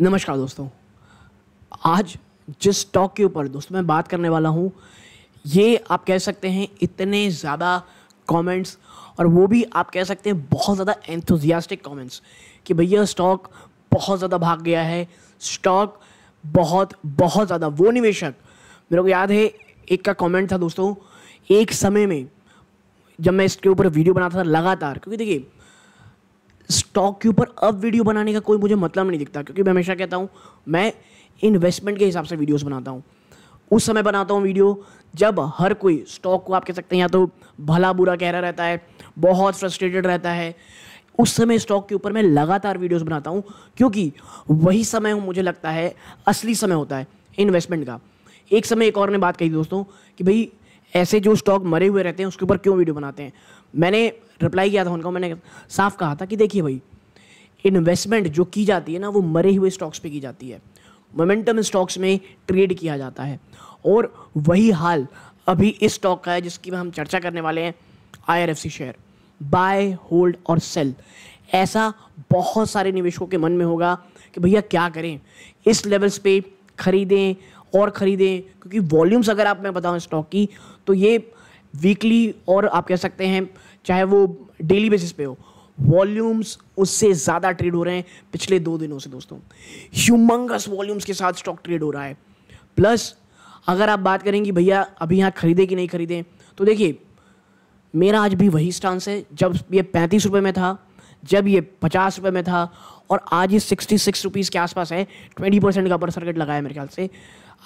नमस्कार दोस्तों आज जिस टॉक के ऊपर दोस्तों मैं बात करने वाला हूँ ये आप कह सकते हैं इतने ज़्यादा कमेंट्स और वो भी आप कह सकते हैं बहुत ज़्यादा एंथुजियास्टिक कमेंट्स कि भैया स्टॉक बहुत ज़्यादा भाग गया है स्टॉक बहुत बहुत ज़्यादा वो निवेशक मेरे को याद है एक का कमेंट था दोस्तों एक समय में जब मैं इसके ऊपर वीडियो बनाता था लगातार क्योंकि देखिए स्टॉक के ऊपर अब वीडियो बनाने का कोई मुझे मतलब नहीं दिखता क्योंकि मैं हमेशा कहता हूँ मैं इन्वेस्टमेंट के हिसाब से वीडियोस बनाता हूँ उस समय बनाता हूँ वीडियो जब हर कोई स्टॉक को आप कह सकते हैं या तो भला बुरा कह रहा रहता है बहुत फ्रस्ट्रेटेड रहता है उस समय स्टॉक के ऊपर मैं लगातार वीडियोस बनाता हूँ क्योंकि वही समय मुझे लगता है असली समय होता है इन्वेस्टमेंट का एक समय एक और ने बात कही दोस्तों कि भाई ऐसे जो स्टॉक मरे हुए रहते हैं उसके ऊपर क्यों वीडियो बनाते हैं मैंने रिप्लाई किया था उनको मैंने साफ कहा था कि देखिए भाई इन्वेस्टमेंट जो की जाती है ना वो मरे हुए स्टॉक्स पे की जाती है मोमेंटम स्टॉक्स में ट्रेड किया जाता है और वही हाल अभी इस स्टॉक का है जिसकी हम चर्चा करने वाले हैं आई शेयर बाय होल्ड और सेल ऐसा बहुत सारे निवेशकों के मन में होगा कि भैया क्या करें इस लेवल्स पे खरीदें और ख़रीदें क्योंकि वॉल्यूम्स अगर आप मैं बताऊँ स्टॉक की तो ये वीकली और आप कह सकते हैं चाहे वो डेली बेसिस पे हो वॉल्यूम्स उससे ज़्यादा ट्रेड हो रहे हैं पिछले दो दिनों से दोस्तों ह्यूमंगस वॉल्यूम्स के साथ स्टॉक ट्रेड हो रहा है प्लस अगर आप बात करें कि भैया अभी यहाँ खरीदे कि नहीं खरीदें तो देखिए मेरा आज भी वही स्टांस है जब ये पैंतीस रुपये में था जब ये पचास रुपये में था और आज ये सिक्सटी सिक्स रुपीज़ के आसपास है ट्वेंटी परसेंट का अपर सर्किट लगाया मेरे ख्याल से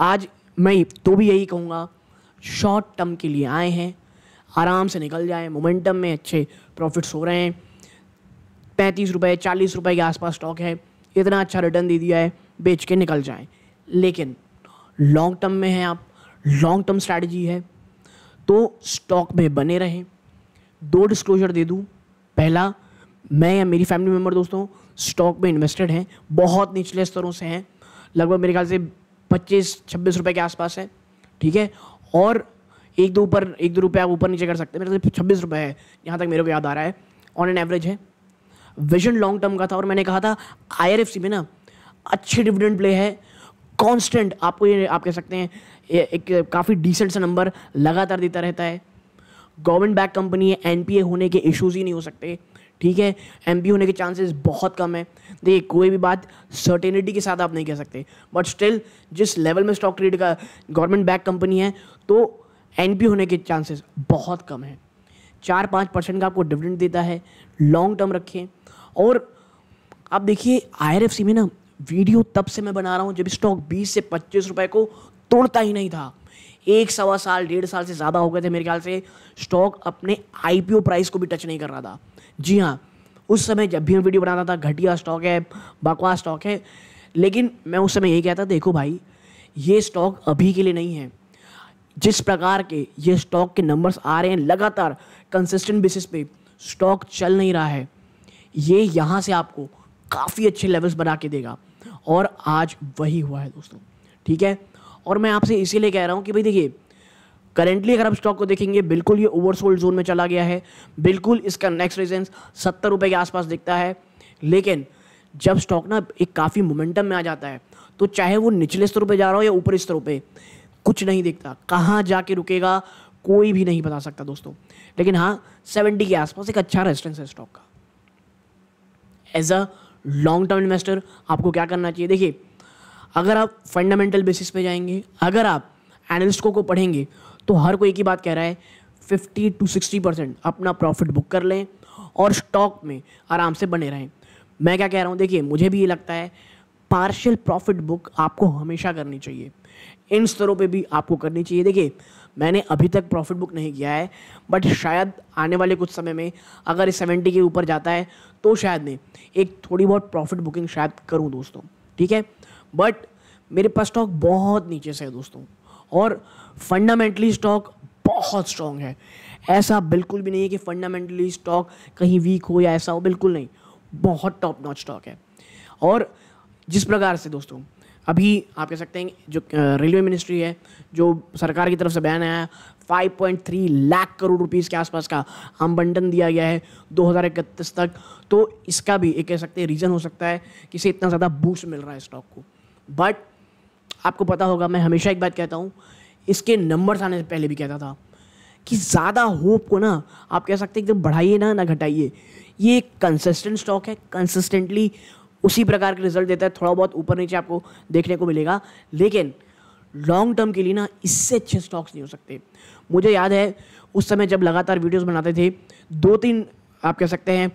आज मैं तो भी यही कहूँगा शॉर्ट टर्म के लिए आए हैं आराम से निकल जाए मोमेंटम में अच्छे प्रॉफिट्स हो रहे हैं पैंतीस रुपये चालीस रुपये के आसपास स्टॉक है इतना अच्छा रिटर्न दे दिया है बेच के निकल जाएं लेकिन लॉन्ग टर्म में है आप लॉन्ग टर्म स्ट्रैटेजी है तो स्टॉक में बने रहें दो डिस्क्लोजर दे दूँ पहला मैं या मेरी फैमिली मेम्बर दोस्तों स्टॉक में इन्वेस्टेड हैं बहुत निचले स्तरों से हैं लगभग मेरे ख्याल से पच्चीस छब्बीस रुपये के आसपास है ठीक है और एक दो ऊपर एक दो रुपये आप ऊपर नीचे कर सकते हैं मेरे छब्बीस रुपये है यहाँ तक मेरे को याद आ रहा है ऑन एन एवरेज है विजन लॉन्ग टर्म का था और मैंने कहा था आई में ना अच्छे डिविडेंड प्ले है कॉन्स्टेंट आपको ये आप कह सकते हैं एक काफ़ी डिसेंट सा नंबर लगातार देता रहता है गवर्नमेंट बैक कंपनी है एनपीए होने के इश्यूज ही नहीं हो सकते ठीक है एम होने के चांसेस बहुत कम है देखिए कोई भी बात सर्टेनिटी के साथ आप नहीं कह सकते बट स्टिल जिस लेवल में स्टॉक ट्रेड का गवर्नमेंट बैक कंपनी है तो एन होने के चांसेस बहुत कम है चार पाँच परसेंट का आपको डिविडेंड देता है लॉन्ग टर्म रखें और आप देखिए आई में ना वीडियो तब से मैं बना रहा हूँ जब स्टॉक बीस से पच्चीस रुपये को तोड़ता ही नहीं था एक सवा साल डेढ़ साल से ज़्यादा हो गए थे मेरे ख्याल से स्टॉक अपने आईपीओ प्राइस को भी टच नहीं कर रहा था जी हाँ उस समय जब भी मैं वीडियो बनाता था घटिया स्टॉक है बकवास स्टॉक है लेकिन मैं उस समय यही कहता देखो भाई ये स्टॉक अभी के लिए नहीं है जिस प्रकार के ये स्टॉक के नंबर्स आ रहे हैं लगातार कंसिस्टेंट बेसिस पे स्टॉक चल नहीं रहा है ये यहाँ से आपको काफ़ी अच्छे लेवल्स बना के देगा और आज वही हुआ है दोस्तों ठीक है और मैं आपसे इसीलिए कह रहा हूँ कि भाई देखिए करेंटली अगर आप स्टॉक को देखेंगे बिल्कुल ये ओवरसोल्ड जोन में चला गया है बिल्कुल इसका नेक्स्ट रिजेंस सत्तर रुपये के आसपास दिखता है लेकिन जब स्टॉक ना एक काफ़ी मोमेंटम में आ जाता है तो चाहे वो निचले स्तरों पर जा रहा हो या ऊपर स्तरों पर कुछ नहीं दिखता कहाँ जाके रुकेगा कोई भी नहीं बता सकता दोस्तों लेकिन हाँ सेवेंटी के आसपास एक अच्छा रेजिस्टेंस है स्टॉक का as a long term investor आपको क्या करना चाहिए देखिए अगर आप फंडामेंटल बेसिस पे जाएंगे अगर आप एनालिस्टों को पढ़ेंगे तो हर कोई की बात कह रहा है फिफ्टी टू सिक्सटी परसेंट अपना प्रॉफिट बुक कर लें और स्टॉक में आराम से बने रहें मैं क्या कह रहा हूँ देखिए मुझे भी ये लगता है पार्शियल प्रॉफिट बुक आपको हमेशा करनी चाहिए इन स्तरों पे भी आपको करनी चाहिए देखिए मैंने अभी तक प्रॉफिट बुक नहीं किया है बट शायद आने वाले कुछ समय में अगर इस सेवेंटी के ऊपर जाता है तो शायद मैं एक थोड़ी बहुत प्रॉफिट बुकिंग शायद करूँ दोस्तों ठीक है बट मेरे पास स्टॉक बहुत नीचे से है दोस्तों और फंडामेंटली स्टॉक बहुत स्ट्रॉन्ग है ऐसा बिल्कुल भी नहीं है कि फंडामेंटली स्टॉक कहीं वीक हो या ऐसा हो बिल्कुल नहीं बहुत टॉप नॉच स्टॉक है और जिस प्रकार से दोस्तों अभी आप कह सकते हैं जो रेलवे मिनिस्ट्री है जो सरकार की तरफ से बयान आया 5.3 लाख करोड़ रुपीस के आसपास का आम बंटन दिया गया है दो तक तो इसका भी एक कह सकते हैं रीज़न हो सकता है कि इसे इतना ज़्यादा बूस्ट मिल रहा है स्टॉक को बट आपको पता होगा मैं हमेशा एक बात कहता हूँ इसके नंबर्स आने से पहले भी कहता था कि ज़्यादा होप को ना आप कह सकते हैं एकदम बढ़ाइए ना ना घटाइए ये एक कंसिस्टेंट स्टॉक है कंसिस्टेंटली उसी प्रकार के रिजल्ट देता है थोड़ा बहुत ऊपर नीचे आपको देखने को मिलेगा लेकिन लॉन्ग टर्म के लिए ना इससे अच्छे स्टॉक्स नहीं हो सकते मुझे याद है उस समय जब लगातार वीडियोस बनाते थे दो तीन आप कह सकते हैं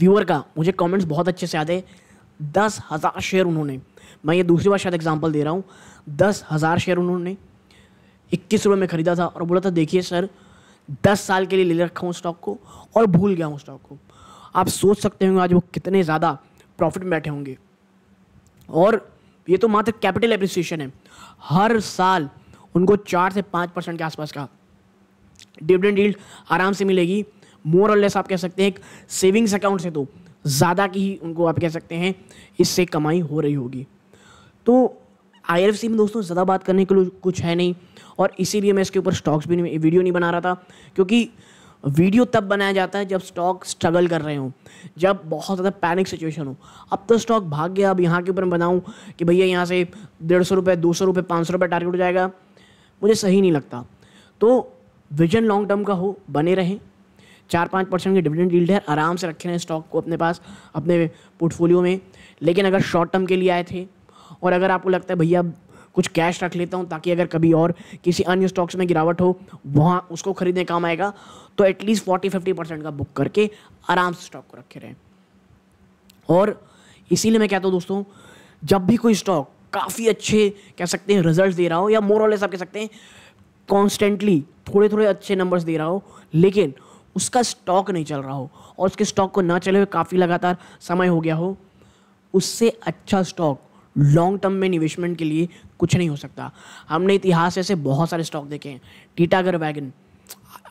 व्यूअर का मुझे कमेंट्स बहुत अच्छे से याद है दस हज़ार शेयर उन्होंने मैं ये दूसरी बार शायद एग्जाम्पल दे रहा हूँ दस हज़ार शेयर उन्होंने इक्कीस रुपये में ख़रीदा था और बोला था देखिए सर दस साल के लिए ले रखा हूँ स्टॉक को और भूल गया हूँ स्टॉक को आप सोच सकते होंगे आज वो कितने ज़्यादा प्रॉफिट में बैठे होंगे और ये तो मात्र कैपिटल एप्रिसिएशन है हर साल उनको चार से पाँच परसेंट के आसपास का डिविडेंड डील आराम से मिलेगी मोर और लेस आप कह सकते हैं एक सेविंग्स अकाउंट से तो ज़्यादा की ही उनको आप कह सकते हैं इससे कमाई हो रही होगी तो आई में दोस्तों ज़्यादा बात करने के लिए कुछ है नहीं और इसीलिए मैं इसके ऊपर स्टॉक्स भी नहीं वीडियो नहीं बना रहा था क्योंकि वीडियो तब बनाया जाता है जब स्टॉक स्ट्रगल कर रहे हो जब बहुत ज़्यादा पैनिक सिचुएशन हो अब तो स्टॉक भाग गया अब यहाँ के ऊपर मैं बनाऊँ कि भैया यहाँ से डेढ़ सौ रुपये दो सौ रुपये पाँच सौ रुपये टारगेट हो जाएगा मुझे सही नहीं लगता तो विजन लॉन्ग टर्म का हो बने रहें चार पाँच परसेंट की डिविडेंड डील्ड है आराम से रखे रहें स्टॉक को अपने पास अपने पोर्टफोलियो में लेकिन अगर शॉर्ट टर्म के लिए आए थे और अगर आपको लगता है भैया कुछ कैश रख लेता हूँ ताकि अगर कभी और किसी अन्य स्टॉक्स में गिरावट हो वहाँ उसको खरीदने काम आएगा तो एटलीस्ट फोर्टी फिफ्टी परसेंट का बुक करके आराम से स्टॉक को रखे रहें और इसीलिए मैं कहता हूँ दोस्तों जब भी कोई स्टॉक काफ़ी अच्छे कह सकते हैं रिजल्ट दे रहा हो या मोर और आप कह सकते हैं कॉन्स्टेंटली थोड़े थोड़े अच्छे नंबर्स दे रहा हो लेकिन उसका स्टॉक नहीं चल रहा हो और उसके स्टॉक को ना चले हुए काफ़ी लगातार समय हो गया हो उससे अच्छा स्टॉक लॉन्ग टर्म में निवेशमेंट के लिए कुछ नहीं हो सकता हमने इतिहास ऐसे बहुत सारे स्टॉक देखे हैं टीटागर वैगन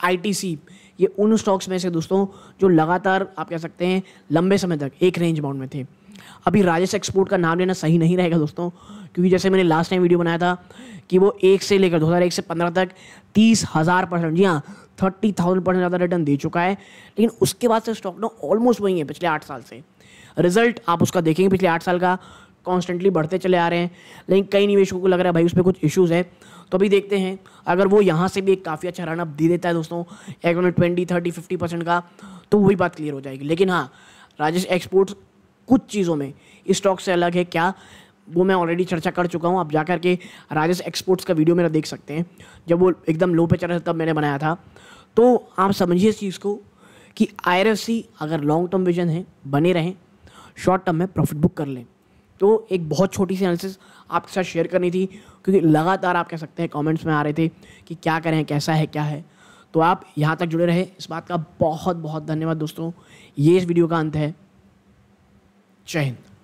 आई ये उन स्टॉक्स में से दोस्तों जो लगातार आप कह सकते हैं लंबे समय तक एक रेंज बाउंड में थे अभी राजेश एक्सपोर्ट का नाम लेना सही नहीं रहेगा दोस्तों क्योंकि जैसे मैंने लास्ट टाइम वीडियो बनाया था कि वो एक से लेकर दो हज़ार एक से पंद्रह तक तीस हज़ार परसेंट जी हाँ थर्टी थाउजेंड परसेंट ज़्यादा रिटर्न दे चुका है लेकिन उसके बाद से स्टॉक ना ऑलमोस्ट वही है पिछले आठ साल से रिजल्ट आप उसका देखेंगे पिछले आठ साल का कॉन्स्टेंटली बढ़ते चले आ रहे हैं लेकिन कई निवेशकों को लग रहा है भाई उस पर कुछ इशूज़ हैं तो अभी देखते हैं अगर वो यहाँ से भी एक काफ़ी अच्छा रनअप दे देता है दोस्तों एक minute twenty thirty fifty percent का तो वही बात क्लियर हो जाएगी लेकिन हाँ राजेश एक्सपोर्ट्स कुछ चीज़ों में स्टॉक से अलग है क्या वो मैं ऑलरेडी चर्चा कर चुका हूँ आप जा करके राजेश एक्सपोर्ट्स का वीडियो मेरा देख सकते हैं जब वो एकदम लो पे चल रहा था तब मैंने बनाया था तो आप समझिए इस चीज़ को कि आई अगर लॉन्ग टर्म विजन है बने रहें शॉर्ट टर्म में प्रॉफिट बुक कर लें तो एक बहुत छोटी सी एनालिसिस आपके साथ शेयर करनी थी क्योंकि लगातार आप कह सकते हैं कमेंट्स में आ रहे थे कि क्या करें कैसा है क्या है तो आप यहाँ तक जुड़े रहे इस बात का बहुत बहुत धन्यवाद दोस्तों ये इस वीडियो का अंत है जय हिंद